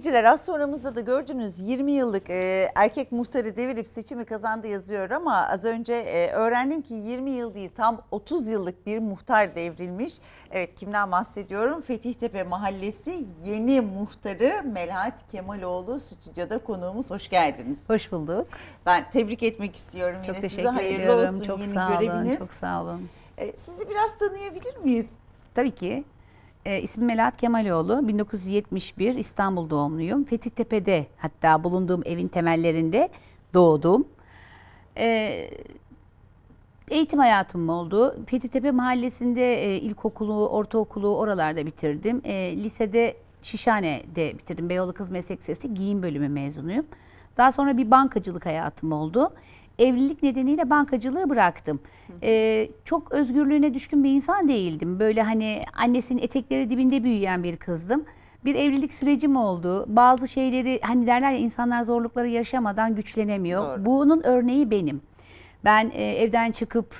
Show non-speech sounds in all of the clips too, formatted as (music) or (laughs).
izleyiciler az sonramızda da gördüğünüz 20 yıllık e, erkek muhtarı devirip seçimi kazandı yazıyor ama az önce e, öğrendim ki 20 yıl değil tam 30 yıllık bir muhtar devrilmiş. Evet kimden bahsediyorum? Fetihtepe Mahallesi yeni muhtarı Melahat Kemaloğlu stüdyoda konuğumuz. Hoş geldiniz. Hoş bulduk. Ben tebrik etmek istiyorum Çok yine size. Hayırlı ediyorum. olsun çok yeni sağ göreviniz. Olun, çok sağ olun. E, sizi biraz tanıyabilir miyiz? Tabii ki. E, ismim Melahat Kemaloğlu. 1971 İstanbul doğumluyum. Fethiye'de hatta bulunduğum evin temellerinde doğdum. E, eğitim hayatım oldu. Fethiye'de mahallesinde e, ilkokulu, ortaokulu oralarda bitirdim. E, lisede Şişhane'de bitirdim. Beyoğlu Kız Meslek Sesi giyim bölümü mezunuyum. Daha sonra bir bankacılık hayatım oldu evlilik nedeniyle bankacılığı bıraktım. Ee, çok özgürlüğüne düşkün bir insan değildim. Böyle hani annesinin etekleri dibinde büyüyen bir kızdım. Bir evlilik sürecim oldu. Bazı şeyleri hani derler ya insanlar zorlukları yaşamadan güçlenemiyor. Doğru. Bunun örneği benim. Ben e, evden çıkıp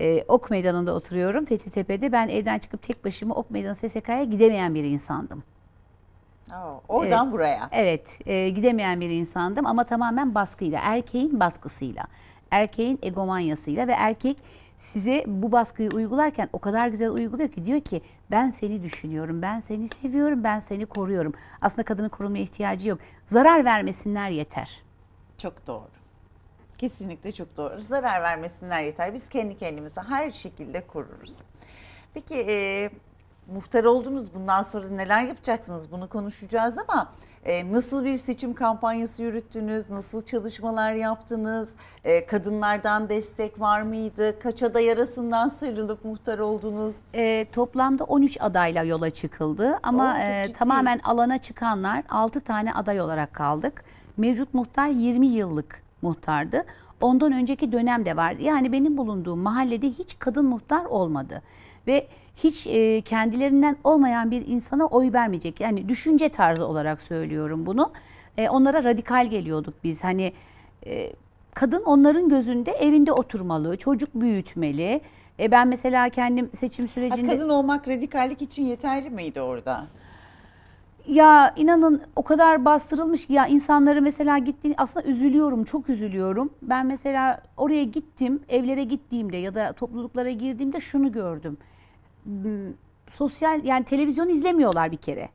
e, Ok Meydanı'nda oturuyorum Fethi Tepe'de. Ben evden çıkıp tek başıma Ok Meydanı SSK'ya gidemeyen bir insandım. Oo, oradan evet, buraya. Evet, e, gidemeyen bir insandım ama tamamen baskıyla, erkeğin baskısıyla, erkeğin egomanyasıyla ve erkek size bu baskıyı uygularken o kadar güzel uyguluyor ki diyor ki ben seni düşünüyorum, ben seni seviyorum, ben seni koruyorum. Aslında kadının korunmaya ihtiyacı yok. Zarar vermesinler yeter. Çok doğru. Kesinlikle çok doğru. Zarar vermesinler yeter. Biz kendi kendimize her şekilde koruruz. Peki e, muhtar oldunuz. Bundan sonra neler yapacaksınız? Bunu konuşacağız ama e, nasıl bir seçim kampanyası yürüttünüz? Nasıl çalışmalar yaptınız? E, kadınlardan destek var mıydı? Kaç aday arasından sıyrılıp muhtar oldunuz? E, toplamda 13 adayla yola çıkıldı ama Oo, e, tamamen alana çıkanlar 6 tane aday olarak kaldık. Mevcut muhtar 20 yıllık muhtardı. Ondan önceki dönem de vardı. Yani benim bulunduğum mahallede hiç kadın muhtar olmadı. Ve hiç e, kendilerinden olmayan bir insana oy vermeyecek. Yani düşünce tarzı olarak söylüyorum bunu. E, onlara radikal geliyorduk biz. Hani e, kadın onların gözünde evinde oturmalı, çocuk büyütmeli. E, ben mesela kendim seçim sürecinde... Ha, kadın olmak radikallik için yeterli miydi orada? Ya inanın o kadar bastırılmış ki ya insanları mesela gittiğini aslında üzülüyorum, çok üzülüyorum. Ben mesela oraya gittim, evlere gittiğimde ya da topluluklara girdiğimde şunu gördüm sosyal yani televizyon izlemiyorlar bir kere.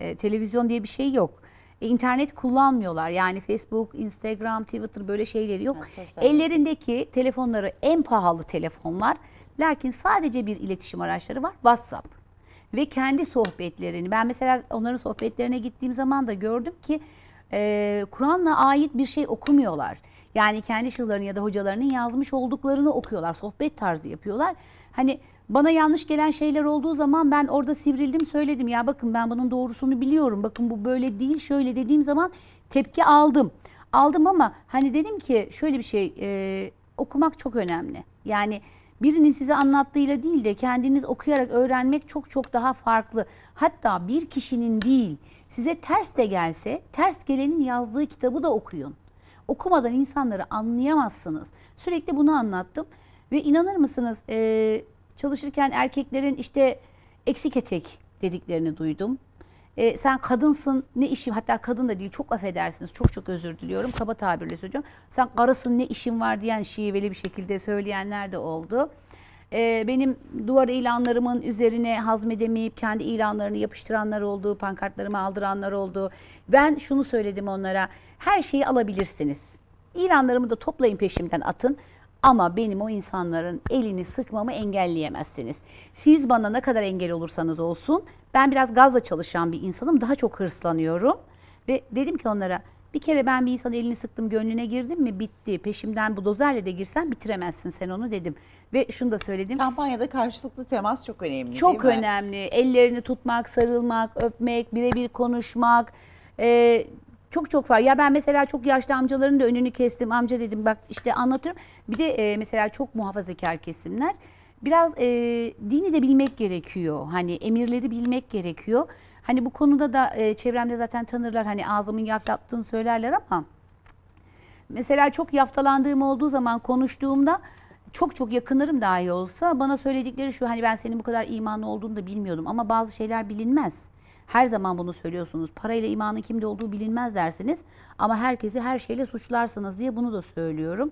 E, televizyon diye bir şey yok. E, internet kullanmıyorlar. Yani Facebook, Instagram, Twitter böyle şeyleri yok. Ha, Ellerindeki telefonları en pahalı telefonlar. Lakin sadece bir iletişim araçları var. WhatsApp ve kendi sohbetlerini. Ben mesela onların sohbetlerine gittiğim zaman da gördüm ki e, Kur'an'la ait bir şey okumuyorlar. Yani kendi şıhlarının ya da hocalarının yazmış olduklarını okuyorlar. Sohbet tarzı yapıyorlar. Hani bana yanlış gelen şeyler olduğu zaman ben orada sivrildim söyledim. Ya bakın ben bunun doğrusunu biliyorum. Bakın bu böyle değil şöyle dediğim zaman tepki aldım. Aldım ama hani dedim ki şöyle bir şey e, okumak çok önemli. Yani birinin size anlattığıyla değil de kendiniz okuyarak öğrenmek çok çok daha farklı. Hatta bir kişinin değil size ters de gelse ters gelenin yazdığı kitabı da okuyun. Okumadan insanları anlayamazsınız. Sürekli bunu anlattım ve inanır mısınız... E, Çalışırken erkeklerin işte eksik etek dediklerini duydum. E, sen kadınsın ne işin hatta kadın da değil çok affedersiniz çok çok özür diliyorum kaba tabirle söylüyorum. Sen karısın ne işin var diyen şiveli bir şekilde söyleyenler de oldu. E, benim duvar ilanlarımın üzerine hazmedemeyip kendi ilanlarını yapıştıranlar oldu, pankartlarımı aldıranlar oldu. Ben şunu söyledim onlara her şeyi alabilirsiniz. İlanlarımı da toplayın peşimden atın. Ama benim o insanların elini sıkmamı engelleyemezsiniz. Siz bana ne kadar engel olursanız olsun ben biraz gazla çalışan bir insanım. Daha çok hırslanıyorum. Ve dedim ki onlara bir kere ben bir insanın elini sıktım gönlüne girdim mi bitti. Peşimden bu dozerle de girsen bitiremezsin sen onu dedim. Ve şunu da söyledim. Kampanyada karşılıklı temas çok önemli Çok önemli. Ellerini tutmak, sarılmak, öpmek, birebir konuşmak. E, çok çok var. Ya ben mesela çok yaşlı amcaların da önünü kestim. Amca dedim bak işte anlatıyorum. Bir de e, mesela çok muhafazakar kesimler. Biraz e, dini de bilmek gerekiyor. Hani emirleri bilmek gerekiyor. Hani bu konuda da e, çevremde zaten tanırlar. Hani ağzımın yaf yaptığını söylerler ama mesela çok yaftalandığım olduğu zaman konuştuğumda çok çok yakınırım dahi olsa bana söyledikleri şu hani ben senin bu kadar imanlı olduğunu da bilmiyordum ama bazı şeyler bilinmez. Her zaman bunu söylüyorsunuz. Parayla imanın kimde olduğu bilinmez dersiniz. Ama herkesi her şeyle suçlarsınız diye bunu da söylüyorum.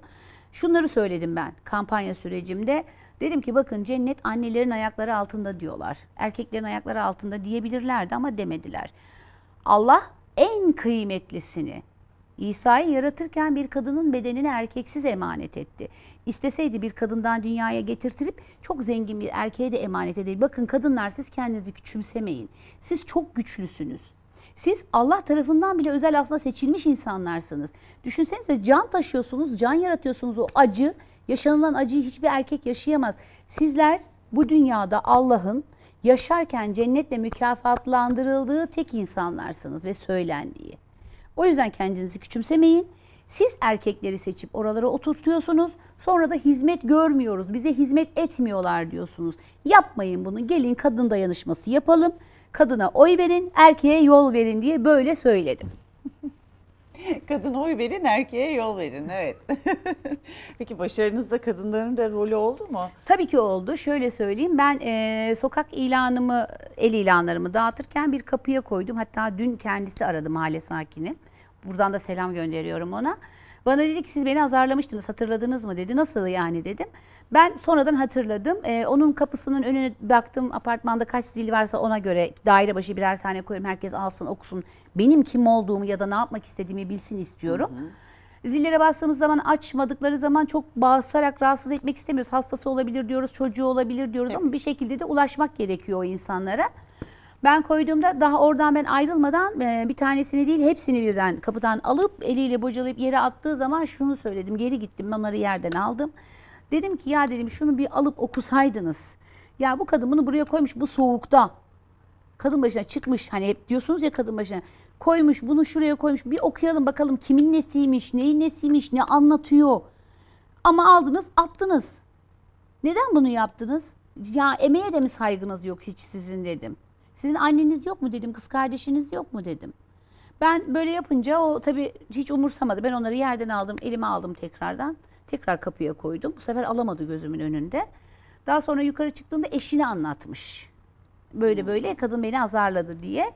Şunları söyledim ben kampanya sürecimde. Dedim ki bakın cennet annelerin ayakları altında diyorlar. Erkeklerin ayakları altında diyebilirlerdi ama demediler. Allah en kıymetlisini İsa'yı yaratırken bir kadının bedenini erkeksiz emanet etti. İsteseydi bir kadından dünyaya getirtirip çok zengin bir erkeğe de emanet edebilir. Bakın kadınlar siz kendinizi küçümsemeyin. Siz çok güçlüsünüz. Siz Allah tarafından bile özel aslında seçilmiş insanlarsınız. Düşünsenize can taşıyorsunuz, can yaratıyorsunuz o acı. Yaşanılan acıyı hiçbir erkek yaşayamaz. Sizler bu dünyada Allah'ın yaşarken cennetle mükafatlandırıldığı tek insanlarsınız ve söylendiği. O yüzden kendinizi küçümsemeyin. Siz erkekleri seçip oralara oturtuyorsunuz. Sonra da hizmet görmüyoruz, bize hizmet etmiyorlar diyorsunuz. Yapmayın bunu. Gelin kadın dayanışması yapalım. Kadına oy verin, erkeğe yol verin diye böyle söyledim. (laughs) Kadın oy verin, erkeğe yol verin. Evet. (laughs) Peki başarınızda kadınların da rolü oldu mu? Tabii ki oldu. Şöyle söyleyeyim. Ben e, sokak ilanımı el ilanlarımı dağıtırken bir kapıya koydum. Hatta dün kendisi aradı mahalle sakini. Buradan da selam gönderiyorum ona. Bana dedi ki siz beni azarlamıştınız hatırladınız mı dedi. Nasıl yani dedim. Ben sonradan hatırladım. Ee, onun kapısının önüne baktım apartmanda kaç zil varsa ona göre daire başı birer tane koyuyorum. Herkes alsın okusun. Benim kim olduğumu ya da ne yapmak istediğimi bilsin istiyorum. Hı hı. Zillere bastığımız zaman açmadıkları zaman çok bağırsarak rahatsız etmek istemiyoruz. Hastası olabilir diyoruz, çocuğu olabilir diyoruz evet. ama bir şekilde de ulaşmak gerekiyor o insanlara. Ben koyduğumda daha oradan ben ayrılmadan e, bir tanesini değil hepsini birden kapıdan alıp eliyle bocalayıp yere attığı zaman şunu söyledim. Geri gittim onları yerden aldım. Dedim ki ya dedim şunu bir alıp okusaydınız. Ya bu kadın bunu buraya koymuş bu soğukta kadın başına çıkmış hani hep diyorsunuz ya kadın başına koymuş bunu şuraya koymuş bir okuyalım bakalım kimin nesiymiş neyin nesiymiş ne anlatıyor ama aldınız attınız neden bunu yaptınız ya emeğe de mi saygınız yok hiç sizin dedim sizin anneniz yok mu dedim kız kardeşiniz yok mu dedim ben böyle yapınca o tabii hiç umursamadı ben onları yerden aldım elime aldım tekrardan tekrar kapıya koydum bu sefer alamadı gözümün önünde daha sonra yukarı çıktığında eşini anlatmış böyle böyle kadın beni azarladı diye.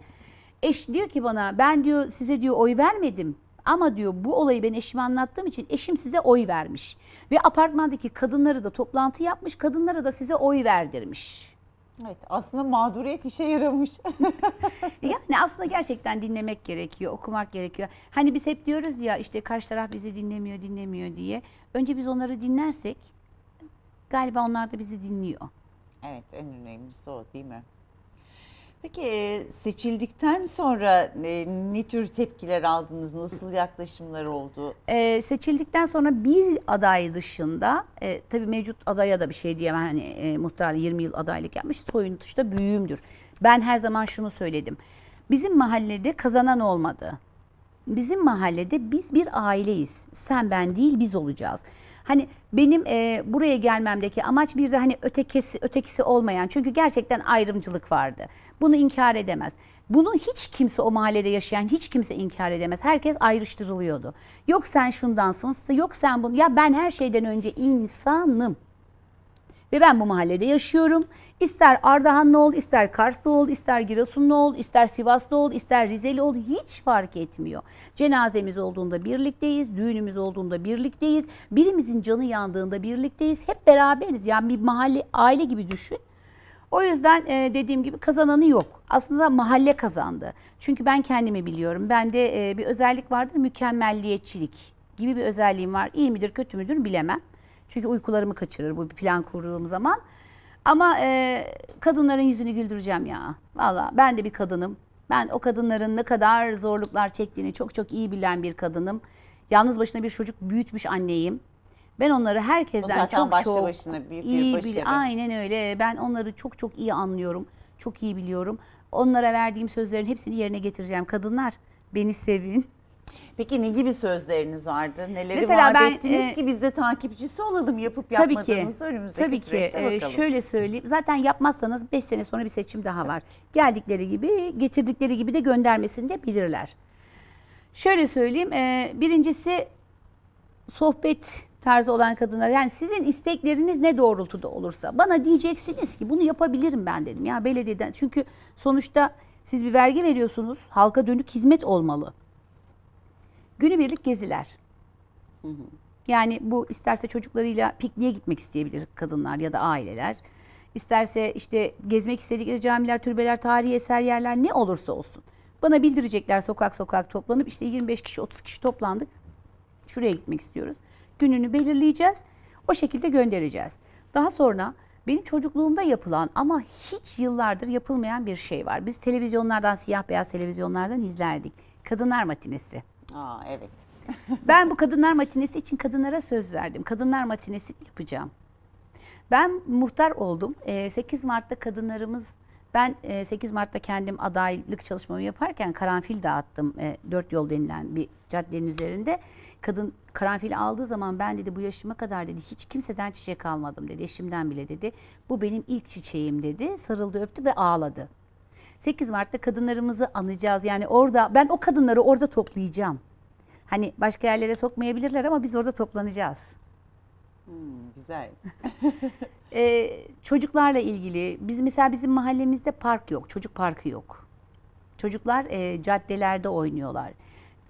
Eş diyor ki bana ben diyor size diyor oy vermedim. Ama diyor bu olayı ben eşime anlattığım için eşim size oy vermiş. Ve apartmandaki kadınları da toplantı yapmış, kadınları da size oy verdirmiş. Evet aslında mağduriyet işe yaramış. (laughs) yani aslında gerçekten dinlemek gerekiyor, okumak gerekiyor. Hani biz hep diyoruz ya işte karşı taraf bizi dinlemiyor, dinlemiyor diye. Önce biz onları dinlersek galiba onlar da bizi dinliyor. Evet en önemlisi o değil mi? Peki e, seçildikten sonra e, ne tür tepkiler aldınız? Nasıl yaklaşımlar oldu? E, seçildikten sonra bir aday dışında, e, tabii mevcut adaya da bir şey diyemem. Hani e, muhtar 20 yıl adaylık yapmış, soyunutuş da büyüğümdür. Ben her zaman şunu söyledim. Bizim mahallede kazanan olmadı. Bizim mahallede biz bir aileyiz. Sen ben değil biz olacağız. Hani benim e, buraya gelmemdeki amaç bir de hani ötekisi, ötekisi olmayan. Çünkü gerçekten ayrımcılık vardı. Bunu inkar edemez. Bunu hiç kimse o mahallede yaşayan hiç kimse inkar edemez. Herkes ayrıştırılıyordu. Yok sen şundansın, yok sen bunu. Ya ben her şeyden önce insanım. Ve ben bu mahallede yaşıyorum. İster Ardahanlı ol, ister Karslı ol, ister Giresunlu ol, ister Sivaslı ol, ister Rizeli ol hiç fark etmiyor. Cenazemiz olduğunda birlikteyiz, düğünümüz olduğunda birlikteyiz, birimizin canı yandığında birlikteyiz. Hep beraberiz. Yani bir mahalle, aile gibi düşün. O yüzden e, dediğim gibi kazananı yok. Aslında mahalle kazandı. Çünkü ben kendimi biliyorum. Bende e, bir özellik vardır mükemmelliyetçilik gibi bir özelliğim var. İyi midir kötü müdür bilemem. Çünkü uykularımı kaçırır bu bir plan kurduğum zaman. Ama e, kadınların yüzünü güldüreceğim ya. Valla ben de bir kadınım. Ben o kadınların ne kadar zorluklar çektiğini çok çok iyi bilen bir kadınım. Yalnız başına bir çocuk büyütmüş anneyim. Ben onları herkesten çok başlı çok başına büyük iyi bir Aynen öyle. Ben onları çok çok iyi anlıyorum. Çok iyi biliyorum. Onlara verdiğim sözlerin hepsini yerine getireceğim. Kadınlar beni sevin. Peki ne gibi sözleriniz vardı? Neleri Mesela vaat ben, ettiniz e, ki biz de takipçisi olalım yapıp tabii yapmadığınızı ki, önümüzdeki tabii süreçte ki, e, bakalım. Şöyle söyleyeyim zaten yapmazsanız 5 sene sonra bir seçim daha var. Tabii. Geldikleri gibi getirdikleri gibi de göndermesini de bilirler. Şöyle söyleyeyim e, birincisi sohbet tarzı olan kadınlar yani sizin istekleriniz ne doğrultuda olursa bana diyeceksiniz ki bunu yapabilirim ben dedim ya belediyeden çünkü sonuçta siz bir vergi veriyorsunuz halka dönük hizmet olmalı. Günübirlik geziler. Hı hı. Yani bu isterse çocuklarıyla pikniğe gitmek isteyebilir kadınlar ya da aileler. İsterse işte gezmek istedikleri camiler, türbeler, tarihi eser yerler ne olursa olsun. Bana bildirecekler sokak sokak toplanıp işte 25 kişi 30 kişi toplandık. Şuraya gitmek istiyoruz. Gününü belirleyeceğiz. O şekilde göndereceğiz. Daha sonra benim çocukluğumda yapılan ama hiç yıllardır yapılmayan bir şey var. Biz televizyonlardan, siyah beyaz televizyonlardan izlerdik. Kadınlar matinesi. Aa, evet. (laughs) ben bu kadınlar matinesi için kadınlara söz verdim. Kadınlar matinesi yapacağım. Ben muhtar oldum. 8 ee, Mart'ta kadınlarımız ben 8 e, Mart'ta kendim adaylık çalışmamı yaparken karanfil dağıttım. E, dört yol denilen bir caddenin üzerinde. Kadın karanfil aldığı zaman ben dedi bu yaşıma kadar dedi hiç kimseden çiçek almadım dedi. Eşimden bile dedi. Bu benim ilk çiçeğim dedi. Sarıldı öptü ve ağladı. 8 Mart'ta kadınlarımızı anacağız. Yani orada ben o kadınları orada toplayacağım. Hani başka yerlere sokmayabilirler ama biz orada toplanacağız. Hmm, güzel. (laughs) ee, çocuklarla ilgili biz mesela bizim mahallemizde park yok. Çocuk parkı yok. Çocuklar e, caddelerde oynuyorlar.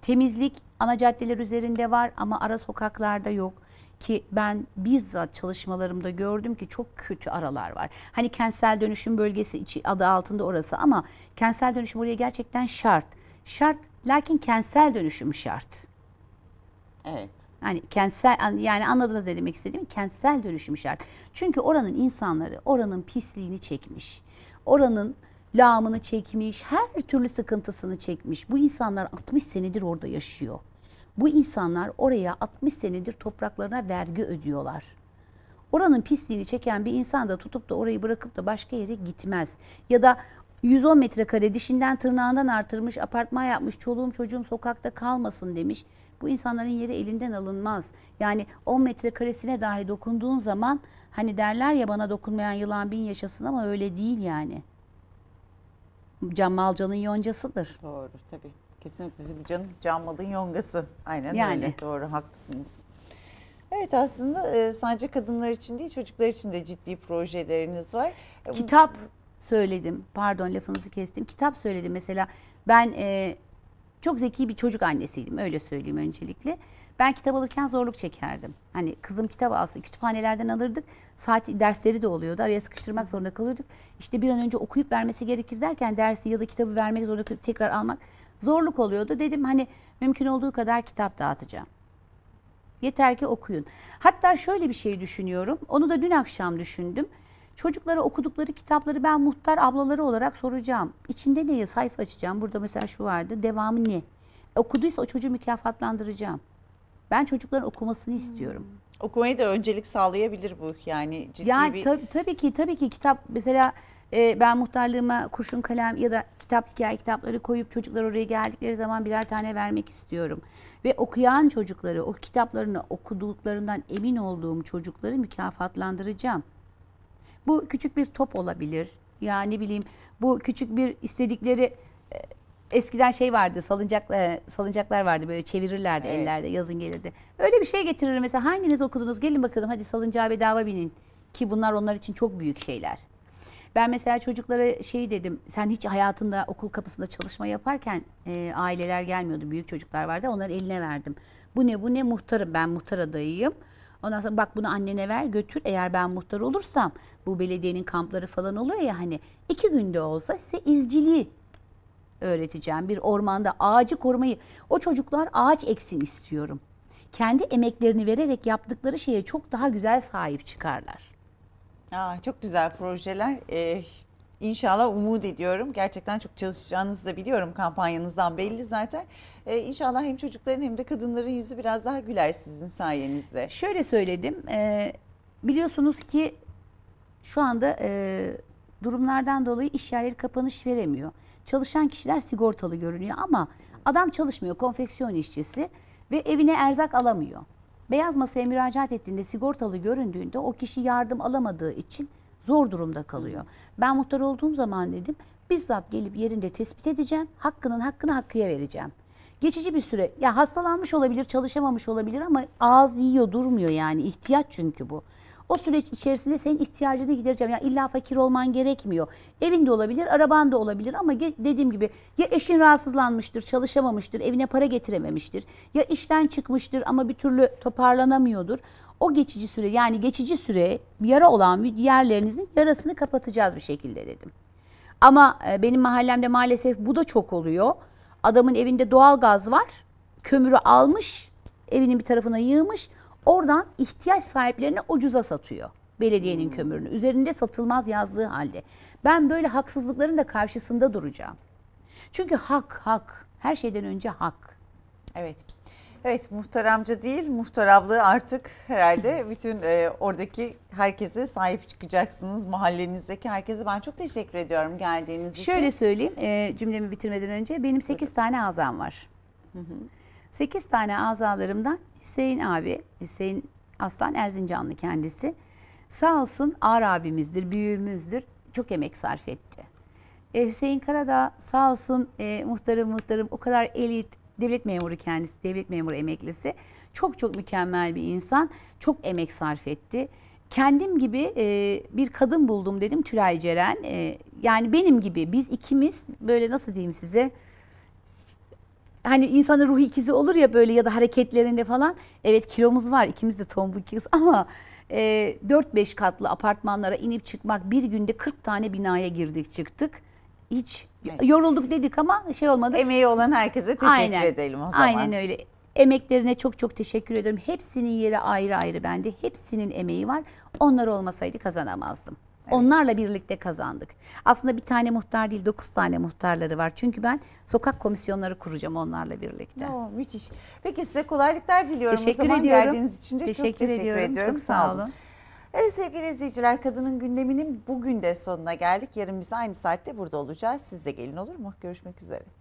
Temizlik ana caddeler üzerinde var ama ara sokaklarda yok ki ben bizzat çalışmalarımda gördüm ki çok kötü aralar var. Hani kentsel dönüşüm bölgesi içi adı altında orası ama kentsel dönüşüm oraya gerçekten şart. Şart lakin kentsel dönüşüm şart. Evet. Yani kentsel yani anladınız ne demek istediğimi? Kentsel dönüşüm şart. Çünkü oranın insanları oranın pisliğini çekmiş. Oranın lağmını çekmiş, her türlü sıkıntısını çekmiş. Bu insanlar 60 senedir orada yaşıyor. Bu insanlar oraya 60 senedir topraklarına vergi ödüyorlar. Oranın pisliğini çeken bir insan da tutup da orayı bırakıp da başka yere gitmez. Ya da 110 metrekare dişinden tırnağından artırmış, apartman yapmış, çoluğum çocuğum sokakta kalmasın demiş. Bu insanların yeri elinden alınmaz. Yani 10 metrekaresine dahi dokunduğun zaman hani derler ya bana dokunmayan yılan bin yaşasın ama öyle değil yani. Cam Malcan'ın yoncasıdır. Doğru tabii. Kesinlikle bir canım. Can yongası. Aynen yani. öyle. Doğru haklısınız. Evet aslında e, sadece kadınlar için değil çocuklar için de ciddi projeleriniz var. E, kitap söyledim. Pardon lafınızı kestim. Kitap söyledim mesela. Ben e, çok zeki bir çocuk annesiydim öyle söyleyeyim öncelikle. Ben kitap alırken zorluk çekerdim. Hani kızım kitap alsın kütüphanelerden alırdık. Saat dersleri de oluyordu. Araya sıkıştırmak zorunda kalıyorduk. İşte bir an önce okuyup vermesi gerekir derken dersi ya da kitabı vermek zorunda tekrar almak zorluk oluyordu. Dedim hani mümkün olduğu kadar kitap dağıtacağım. Yeter ki okuyun. Hatta şöyle bir şey düşünüyorum. Onu da dün akşam düşündüm. Çocuklara okudukları kitapları ben muhtar ablaları olarak soracağım. İçinde ne sayfa açacağım. Burada mesela şu vardı. Devamı ne? Okuduysa o çocuğu mükafatlandıracağım. Ben çocukların okumasını istiyorum. Hmm. Okumayı da öncelik sağlayabilir bu yani ciddi yani, bir... Yani tabii ki tabii ki kitap mesela e, ben muhtarlığıma kurşun kalem ya da kitap hikaye kitapları koyup çocuklar oraya geldikleri zaman birer tane vermek istiyorum. Ve okuyan çocukları, o kitaplarını okuduklarından emin olduğum çocukları mükafatlandıracağım. Bu küçük bir top olabilir. Yani bileyim bu küçük bir istedikleri e, eskiden şey vardı salıncak e, salıncaklar vardı böyle çevirirlerdi evet. ellerde yazın gelirdi. Öyle bir şey getiririm mesela hanginiz okudunuz gelin bakalım hadi salıncağa bedava binin ki bunlar onlar için çok büyük şeyler. Ben mesela çocuklara şey dedim. Sen hiç hayatında okul kapısında çalışma yaparken e, aileler gelmiyordu. Büyük çocuklar vardı. Onları eline verdim. Bu ne bu ne muhtarım ben muhtar adayıyım. Ondan sonra bak bunu annene ver götür. Eğer ben muhtar olursam bu belediyenin kampları falan oluyor ya hani iki günde olsa size izciliği öğreteceğim. Bir ormanda ağacı korumayı. O çocuklar ağaç eksin istiyorum. Kendi emeklerini vererek yaptıkları şeye çok daha güzel sahip çıkarlar. Aa, çok güzel projeler. Ee, İnşallah umut ediyorum. Gerçekten çok çalışacağınızı da biliyorum kampanyanızdan belli zaten. Ee, inşallah hem çocukların hem de kadınların yüzü biraz daha güler sizin sayenizde. Şöyle söyledim. E, biliyorsunuz ki şu anda e, durumlardan dolayı iş yerleri kapanış veremiyor. Çalışan kişiler sigortalı görünüyor ama adam çalışmıyor. Konfeksiyon işçisi ve evine erzak alamıyor. Beyaz masaya müracaat ettiğinde sigortalı göründüğünde o kişi yardım alamadığı için zor durumda kalıyor. Ben muhtar olduğum zaman dedim bizzat gelip yerinde tespit edeceğim. Hakkının hakkını hakkıya vereceğim. Geçici bir süre ya hastalanmış olabilir, çalışamamış olabilir ama ağız yiyor, durmuyor yani ihtiyaç çünkü bu. O süreç içerisinde senin ihtiyacını gidereceğim. Yani illa fakir olman gerekmiyor. Evin de olabilir, araban da olabilir ama dediğim gibi ya eşin rahatsızlanmıştır, çalışamamıştır, evine para getirememiştir. Ya işten çıkmıştır ama bir türlü toparlanamıyordur. O geçici süre yani geçici süre yara olan yerlerinizin yarasını kapatacağız bir şekilde dedim. Ama e, benim mahallemde maalesef bu da çok oluyor. Adamın evinde doğal gaz var. Kömürü almış, evinin bir tarafına yığmış. Oradan ihtiyaç sahiplerine ucuza satıyor belediyenin hmm. kömürünü. Üzerinde satılmaz yazdığı halde. Ben böyle haksızlıkların da karşısında duracağım. Çünkü hak hak. Her şeyden önce hak. Evet. Evet muhtar değil muhtar artık herhalde (laughs) bütün e, oradaki herkese sahip çıkacaksınız. Mahallenizdeki herkese ben çok teşekkür ediyorum geldiğiniz Şöyle için. Şöyle söyleyeyim e, cümlemi bitirmeden önce benim 8 tane azam var. Hı hı. 8 tane azalarımdan Hüseyin abi, Hüseyin Aslan Erzincanlı kendisi. Sağ olsun ağır abimizdir, büyüğümüzdür. Çok emek sarf etti. E, Hüseyin Karadağ sağ olsun e, muhtarım muhtarım o kadar elit, devlet memuru kendisi, devlet memuru emeklisi. Çok çok mükemmel bir insan. Çok emek sarf etti. Kendim gibi e, bir kadın buldum dedim Tülay Ceren. E, yani benim gibi biz ikimiz böyle nasıl diyeyim size hani insanın ruhu ikizi olur ya böyle ya da hareketlerinde falan. Evet kilomuz var ikimiz de tombukiz (laughs) ama e, 4-5 katlı apartmanlara inip çıkmak bir günde 40 tane binaya girdik çıktık. Hiç evet. yorulduk dedik ama şey olmadı. Emeği olan herkese teşekkür Aynen. edelim o zaman. Aynen öyle. Emeklerine çok çok teşekkür ediyorum. Hepsinin yeri ayrı ayrı bende. Hepsinin emeği var. Onlar olmasaydı kazanamazdım. Onlarla birlikte kazandık. Aslında bir tane muhtar değil, dokuz tane muhtarları var. Çünkü ben sokak komisyonları kuracağım onlarla birlikte. Oo, müthiş. Peki size kolaylıklar diliyorum teşekkür o zaman ediyorum. geldiğiniz için de teşekkür çok teşekkür ediyorum. ediyorum. Çok sağ olun. Evet sevgili izleyiciler kadının gündeminin bugün de sonuna geldik. Yarın biz aynı saatte burada olacağız. Siz de gelin olur mu? Görüşmek üzere.